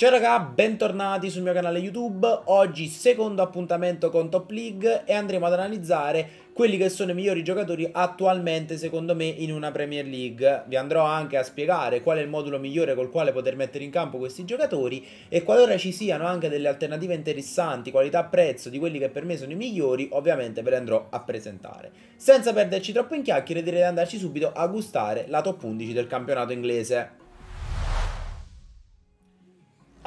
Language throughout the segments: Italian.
Ciao raga, bentornati sul mio canale YouTube, oggi secondo appuntamento con Top League e andremo ad analizzare quelli che sono i migliori giocatori attualmente secondo me in una Premier League. Vi andrò anche a spiegare qual è il modulo migliore col quale poter mettere in campo questi giocatori e qualora ci siano anche delle alternative interessanti, qualità-prezzo di quelli che per me sono i migliori, ovviamente ve le andrò a presentare. Senza perderci troppo in chiacchiere direi di andarci subito a gustare la top 11 del campionato inglese.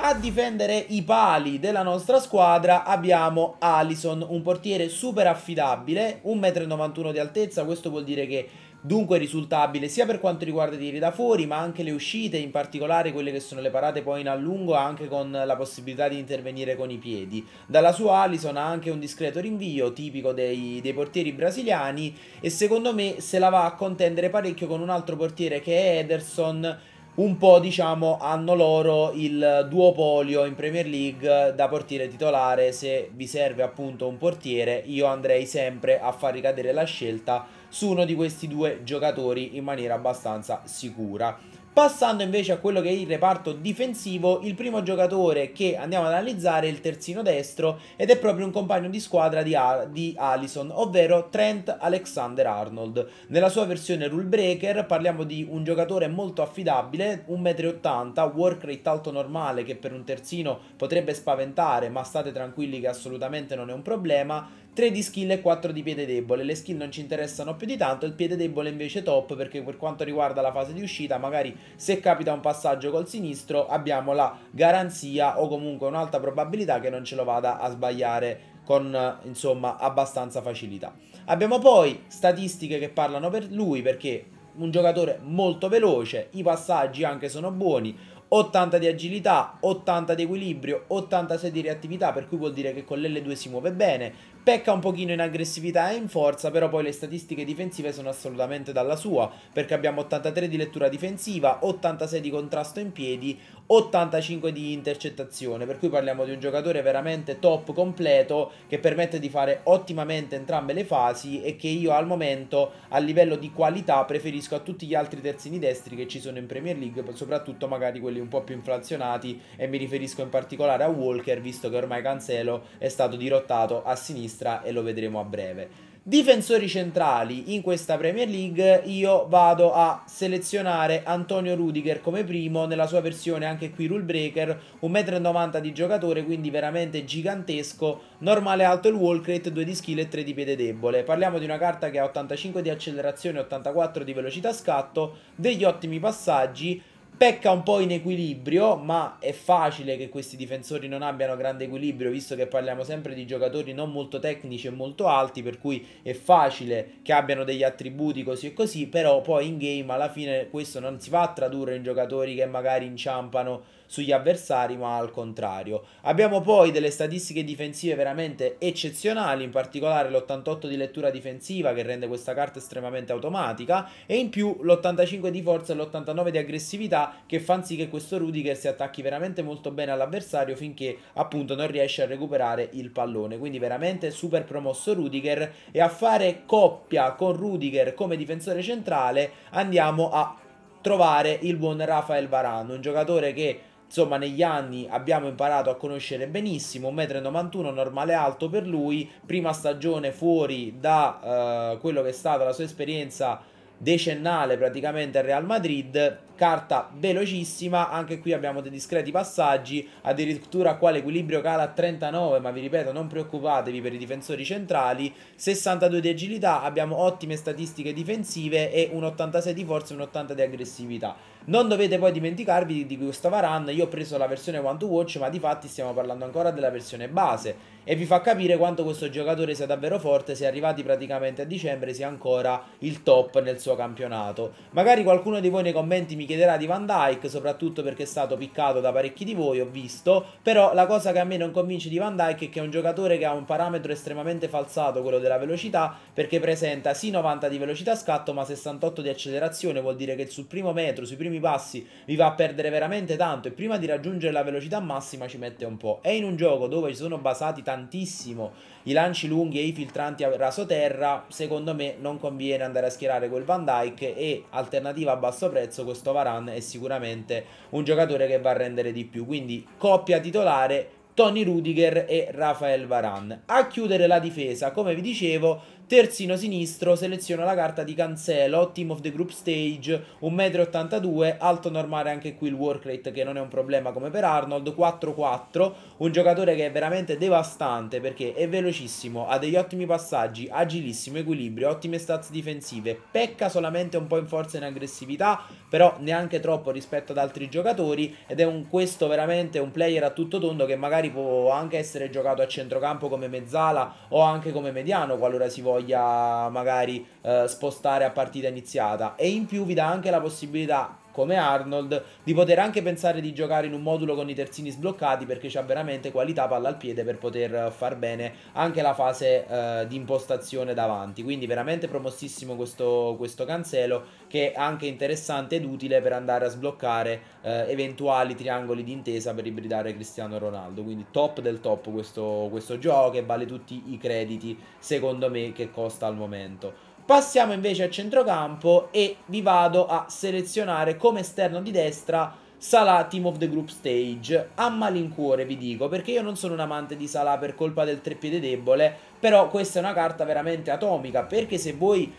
A difendere i pali della nostra squadra abbiamo Alison, un portiere super affidabile, 1,91 m di altezza, questo vuol dire che dunque risultabile sia per quanto riguarda i tiri da fuori ma anche le uscite, in particolare quelle che sono le parate poi in allungo anche con la possibilità di intervenire con i piedi. Dalla sua Alison ha anche un discreto rinvio tipico dei, dei portieri brasiliani e secondo me se la va a contendere parecchio con un altro portiere che è Ederson un po' diciamo hanno loro il duopolio in Premier League da portiere titolare se vi serve appunto un portiere io andrei sempre a far ricadere la scelta su uno di questi due giocatori in maniera abbastanza sicura Passando invece a quello che è il reparto difensivo, il primo giocatore che andiamo ad analizzare è il terzino destro ed è proprio un compagno di squadra di, Ar di Allison, ovvero Trent Alexander Arnold. Nella sua versione rule breaker parliamo di un giocatore molto affidabile, 1,80m, work rate alto normale che per un terzino potrebbe spaventare, ma state tranquilli che assolutamente non è un problema 3 di skill e 4 di piede debole. Le skill non ci interessano più di tanto, il piede debole invece è top perché per quanto riguarda la fase di uscita, magari se capita un passaggio col sinistro abbiamo la garanzia o comunque un'alta probabilità che non ce lo vada a sbagliare con insomma abbastanza facilità. Abbiamo poi statistiche che parlano per lui perché un giocatore molto veloce, i passaggi anche sono buoni, 80 di agilità, 80 di equilibrio, 86 di reattività, per cui vuol dire che con l'L2 si muove bene, pecca un pochino in aggressività e in forza, però poi le statistiche difensive sono assolutamente dalla sua, perché abbiamo 83 di lettura difensiva, 86 di contrasto in piedi, 85 di intercettazione, per cui parliamo di un giocatore veramente top completo che permette di fare ottimamente entrambe le fasi e che io al momento a livello di qualità preferisco a tutti gli altri terzini destri che ci sono in Premier League, soprattutto magari quelli un po' più inflazionati e mi riferisco in particolare a Walker visto che ormai Cancelo è stato dirottato a sinistra e lo vedremo a breve. Difensori centrali in questa Premier League io vado a selezionare Antonio Rudiger come primo nella sua versione anche qui rule breaker 1,90 m di giocatore quindi veramente gigantesco normale alto il wall crate 2 di skill e 3 di piede debole parliamo di una carta che ha 85 di accelerazione e 84 di velocità scatto degli ottimi passaggi Pecca un po' in equilibrio, ma è facile che questi difensori non abbiano grande equilibrio, visto che parliamo sempre di giocatori non molto tecnici e molto alti, per cui è facile che abbiano degli attributi così e così, però poi in game alla fine questo non si va a tradurre in giocatori che magari inciampano sugli avversari, ma al contrario. Abbiamo poi delle statistiche difensive veramente eccezionali, in particolare l'88 di lettura difensiva che rende questa carta estremamente automatica e in più l'85 di forza e l'89 di aggressività che fanno sì che questo Rudiger si attacchi veramente molto bene all'avversario finché appunto non riesce a recuperare il pallone. Quindi veramente super promosso Rudiger e a fare coppia con Rudiger come difensore centrale andiamo a trovare il buon Rafael Varano, un giocatore che insomma negli anni abbiamo imparato a conoscere benissimo, 1,91 m normale alto per lui, prima stagione fuori da eh, quello che è stata la sua esperienza decennale praticamente al Real Madrid, carta velocissima, anche qui abbiamo dei discreti passaggi, addirittura qua l'equilibrio cala a 39, ma vi ripeto non preoccupatevi per i difensori centrali, 62 di agilità, abbiamo ottime statistiche difensive e un 86 di forza e un 80 di aggressività. Non dovete poi dimenticarvi di, questo Varan, io ho preso la versione One to Watch, ma di fatti stiamo parlando ancora della versione base e vi fa capire quanto questo giocatore sia davvero forte, se arrivati praticamente a dicembre sia ancora il top nel suo campionato. Magari qualcuno di voi nei commenti mi chiederà di Van Dyke, soprattutto perché è stato piccato da parecchi di voi, ho visto, però la cosa che a me non convince di Van Dyke è che è un giocatore che ha un parametro estremamente falsato, quello della velocità, perché presenta sì 90 di velocità scatto ma 68 di accelerazione, vuol dire che sul primo metro, sui primi passi vi va a perdere veramente tanto e prima di raggiungere la velocità massima ci mette un po'. E in un gioco dove ci sono basati tanti tantissimo i lanci lunghi e i filtranti a raso terra, secondo me non conviene andare a schierare quel Van Dyke e alternativa a basso prezzo questo Varan è sicuramente un giocatore che va a rendere di più, quindi coppia titolare Tony Rudiger e Rafael Varan. A chiudere la difesa, come vi dicevo, Terzino sinistro seleziona la carta di Cancelo, team of the group stage, 1,82m, alto normale anche qui il work rate che non è un problema come per Arnold, 4-4, un giocatore che è veramente devastante perché è velocissimo, ha degli ottimi passaggi, agilissimo, equilibrio, ottime stats difensive, pecca solamente un po' in forza e in aggressività, però neanche troppo rispetto ad altri giocatori ed è un, questo veramente un player a tutto tondo che magari può anche essere giocato a centrocampo come mezzala o anche come mediano qualora si voglia voglia magari eh, spostare a partita iniziata e in più vi dà anche la possibilità come Arnold, di poter anche pensare di giocare in un modulo con i terzini sbloccati perché c'ha veramente qualità palla al piede per poter eh, far bene anche la fase eh, di impostazione davanti. Quindi veramente promossissimo questo, questo cancelo che è anche interessante ed utile per andare a sbloccare eh, eventuali triangoli d'intesa per ibridare Cristiano Ronaldo. Quindi top del top questo, questo gioco che vale tutti i crediti secondo me che costa al momento. Passiamo invece a centrocampo e vi vado a selezionare come esterno di destra Salah Team of the Group Stage. A malincuore vi dico, perché io non sono un amante di Salah per colpa del treppiede debole, però questa è una carta veramente atomica, perché se voi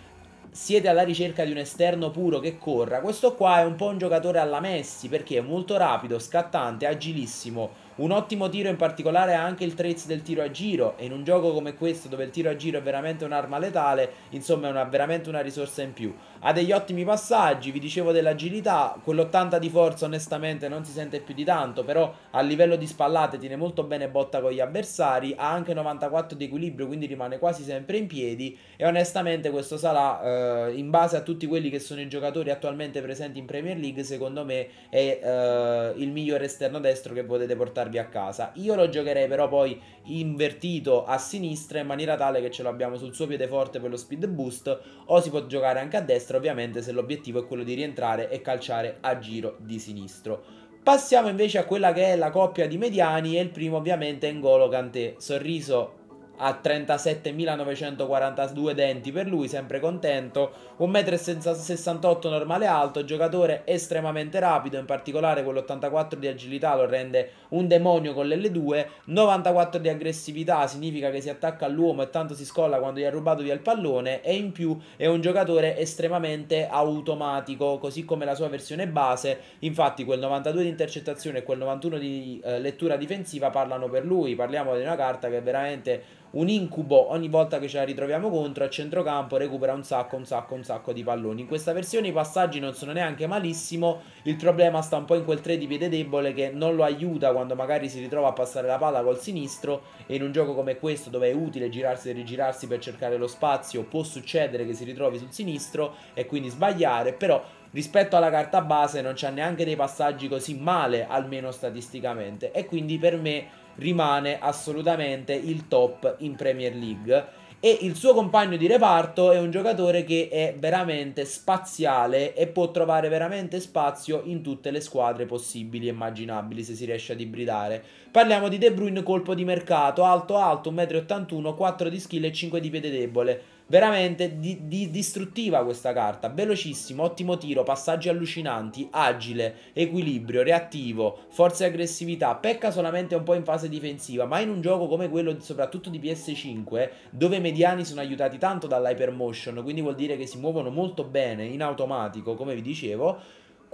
siete alla ricerca di un esterno puro che corra, questo qua è un po' un giocatore alla Messi, perché è molto rapido, scattante, agilissimo, un ottimo tiro in particolare è anche il trace del tiro a giro e in un gioco come questo dove il tiro a giro è veramente un'arma letale, insomma è una, veramente una risorsa in più. Ha degli ottimi passaggi, vi dicevo dell'agilità, quell'80 di forza onestamente non si sente più di tanto, però a livello di spallate tiene molto bene botta con gli avversari, ha anche 94 di equilibrio quindi rimane quasi sempre in piedi e onestamente questo sarà eh, in base a tutti quelli che sono i giocatori attualmente presenti in Premier League secondo me è eh, il migliore esterno destro che potete portare portarvi a casa. Io lo giocherei però poi invertito a sinistra in maniera tale che ce l'abbiamo sul suo piede forte per lo speed boost o si può giocare anche a destra ovviamente se l'obiettivo è quello di rientrare e calciare a giro di sinistro. Passiamo invece a quella che è la coppia di mediani e il primo ovviamente è N'Golo Kanté. Sorriso a 37.942 denti per lui, sempre contento, 1,68 m normale alto, giocatore estremamente rapido, in particolare quell'84 di agilità lo rende un demonio con l'L2, 94 di aggressività significa che si attacca all'uomo e tanto si scolla quando gli ha rubato via il pallone e in più è un giocatore estremamente automatico, così come la sua versione base, infatti quel 92 di intercettazione e quel 91 di eh, lettura difensiva parlano per lui, parliamo di una carta che è veramente un incubo ogni volta che ce la ritroviamo contro a centrocampo recupera un sacco un sacco un sacco di palloni in questa versione i passaggi non sono neanche malissimo il problema sta un po' in quel 3 di piede debole che non lo aiuta quando magari si ritrova a passare la palla col sinistro e in un gioco come questo dove è utile girarsi e rigirarsi per cercare lo spazio può succedere che si ritrovi sul sinistro e quindi sbagliare però rispetto alla carta base non c'ha neanche dei passaggi così male almeno statisticamente e quindi per me rimane assolutamente il top in Premier League e il suo compagno di reparto è un giocatore che è veramente spaziale e può trovare veramente spazio in tutte le squadre possibili e immaginabili se si riesce ad ibridare. Parliamo di De Bruyne colpo di mercato, alto alto, 1,81 m, 4 di skill e 5 di piede debole Veramente di, di, distruttiva questa carta, velocissimo, ottimo tiro, passaggi allucinanti, agile, equilibrio, reattivo, forza e aggressività, pecca solamente un po' in fase difensiva, ma in un gioco come quello soprattutto di PS5, dove i mediani sono aiutati tanto dall'hypermotion, quindi vuol dire che si muovono molto bene in automatico, come vi dicevo,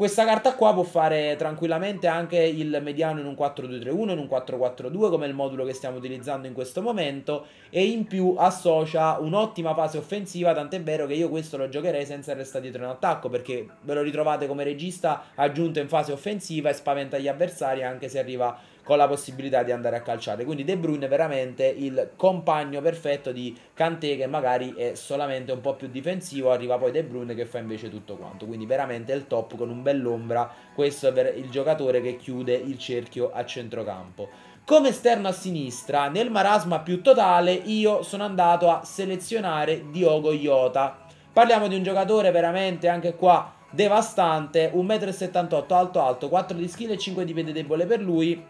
questa carta qua può fare tranquillamente anche il mediano in un 4-2-3-1, in un 4-4-2 come il modulo che stiamo utilizzando in questo momento e in più associa un'ottima fase offensiva, tant'è vero che io questo lo giocherei senza restare dietro in attacco perché ve lo ritrovate come regista aggiunto in fase offensiva e spaventa gli avversari anche se arriva con la possibilità di andare a calciare. Quindi De Bruyne è veramente il compagno perfetto di Kanté che magari è solamente un po' più difensivo, arriva poi De Bruyne che fa invece tutto quanto. Quindi veramente il top con un bell'ombra, questo è il giocatore che chiude il cerchio a centrocampo. Come esterno a sinistra, nel marasma più totale, io sono andato a selezionare Diogo Iota. Parliamo di un giocatore veramente anche qua devastante, 1,78 m alto alto, 4 di skill e 5 di piede debole per lui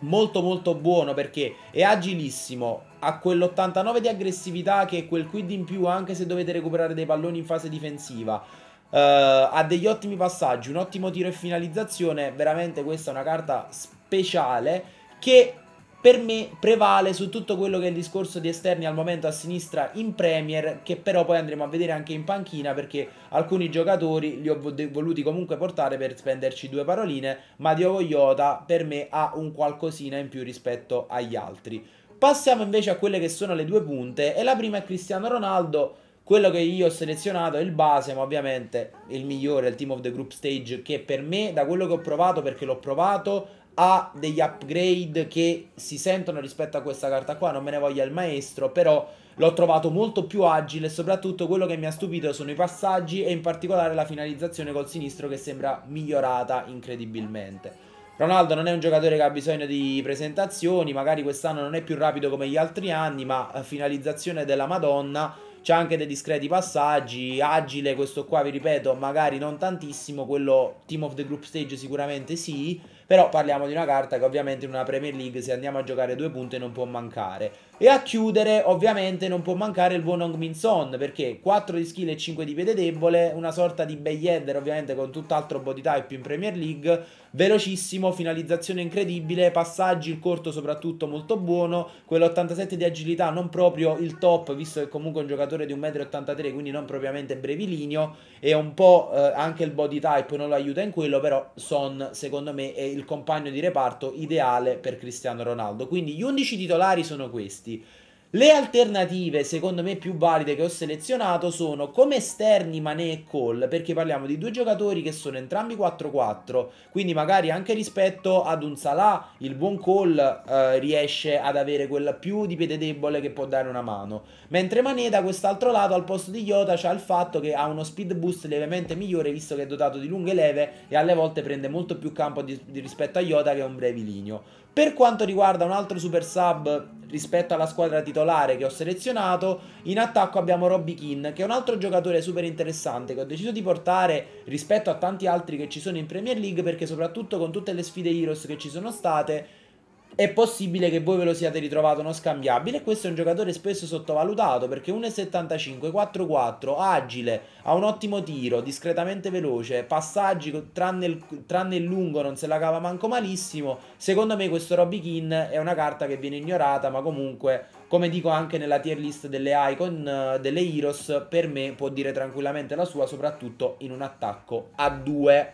molto molto buono perché è agilissimo, ha quell'89 di aggressività che è quel quid in più anche se dovete recuperare dei palloni in fase difensiva. Uh, ha degli ottimi passaggi, un ottimo tiro e finalizzazione. Veramente questa è una carta speciale che per me prevale su tutto quello che è il discorso di esterni al momento a sinistra in Premier, che però poi andremo a vedere anche in panchina perché alcuni giocatori li ho voluti comunque portare per spenderci due paroline, ma Diogo Iota per me ha un qualcosina in più rispetto agli altri. Passiamo invece a quelle che sono le due punte e la prima è Cristiano Ronaldo. Quello che io ho selezionato è il base, ma ovviamente il migliore, il team of the group stage, che per me, da quello che ho provato, perché l'ho provato, ha degli upgrade che si sentono rispetto a questa carta qua, non me ne voglia il maestro, però l'ho trovato molto più agile e soprattutto quello che mi ha stupito sono i passaggi e in particolare la finalizzazione col sinistro che sembra migliorata incredibilmente. Ronaldo non è un giocatore che ha bisogno di presentazioni, magari quest'anno non è più rapido come gli altri anni, ma eh, finalizzazione della Madonna, c'ha anche dei discreti passaggi, agile questo qua, vi ripeto, magari non tantissimo, quello Team of the Group Stage sicuramente sì, però parliamo di una carta che ovviamente in una Premier League se andiamo a giocare due punte non può mancare. E a chiudere, ovviamente, non può mancare il buon Hong Son perché 4 di skill e 5 di piede debole, una sorta di Bayender, ovviamente, con tutt'altro body type in Premier League. Velocissimo, finalizzazione incredibile, passaggi, il corto soprattutto molto buono, quell'87 di agilità non proprio il top, visto che comunque è un giocatore di 1,83 m, quindi non propriamente brevilineo, e un po' eh, anche il body type non lo aiuta in quello, però Son secondo me è il compagno di reparto ideale per Cristiano Ronaldo. Quindi gli 11 titolari sono questi acquisti. Le alternative, secondo me, più valide che ho selezionato sono come esterni Mané e Cole, perché parliamo di due giocatori che sono entrambi 4-4, quindi magari anche rispetto ad un Salah, il buon Cole eh, riesce ad avere quella più di piede debole che può dare una mano, mentre Mané da quest'altro lato al posto di Iota c'ha il fatto che ha uno speed boost levemente migliore visto che è dotato di lunghe leve e alle volte prende molto più campo di, di rispetto a Iota che è un brevi brevilinio. Per quanto riguarda un altro super sub rispetto alla squadra titolare che ho selezionato. In attacco abbiamo Robby Keane, che è un altro giocatore super interessante che ho deciso di portare rispetto a tanti altri che ci sono in Premier League perché soprattutto con tutte le sfide Heroes che ci sono state è possibile che voi ve lo siate ritrovato non scambiabile. Questo è un giocatore spesso sottovalutato perché 1,75, 4-4, agile, ha un ottimo tiro, discretamente veloce, passaggi tranne il, tranne il, lungo non se la cava manco malissimo. Secondo me questo Robby Kin è una carta che viene ignorata, ma comunque, come dico anche nella tier list delle icon, delle Heroes, per me può dire tranquillamente la sua, soprattutto in un attacco a 2.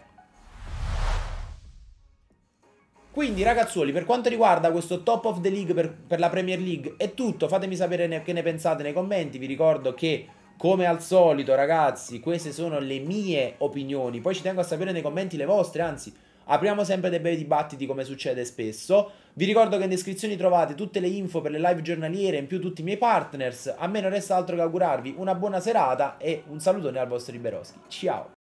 Quindi ragazzuoli, per quanto riguarda questo top of the league per, per la Premier League è tutto, fatemi sapere ne, che ne pensate nei commenti, vi ricordo che come al solito ragazzi queste sono le mie opinioni, poi ci tengo a sapere nei commenti le vostre, anzi apriamo sempre dei bei dibattiti come succede spesso. Vi ricordo che in descrizione trovate tutte le info per le live giornaliere, in più tutti i miei partners. A me non resta altro che augurarvi una buona serata e un salutone al vostro Iberoschi. Ciao!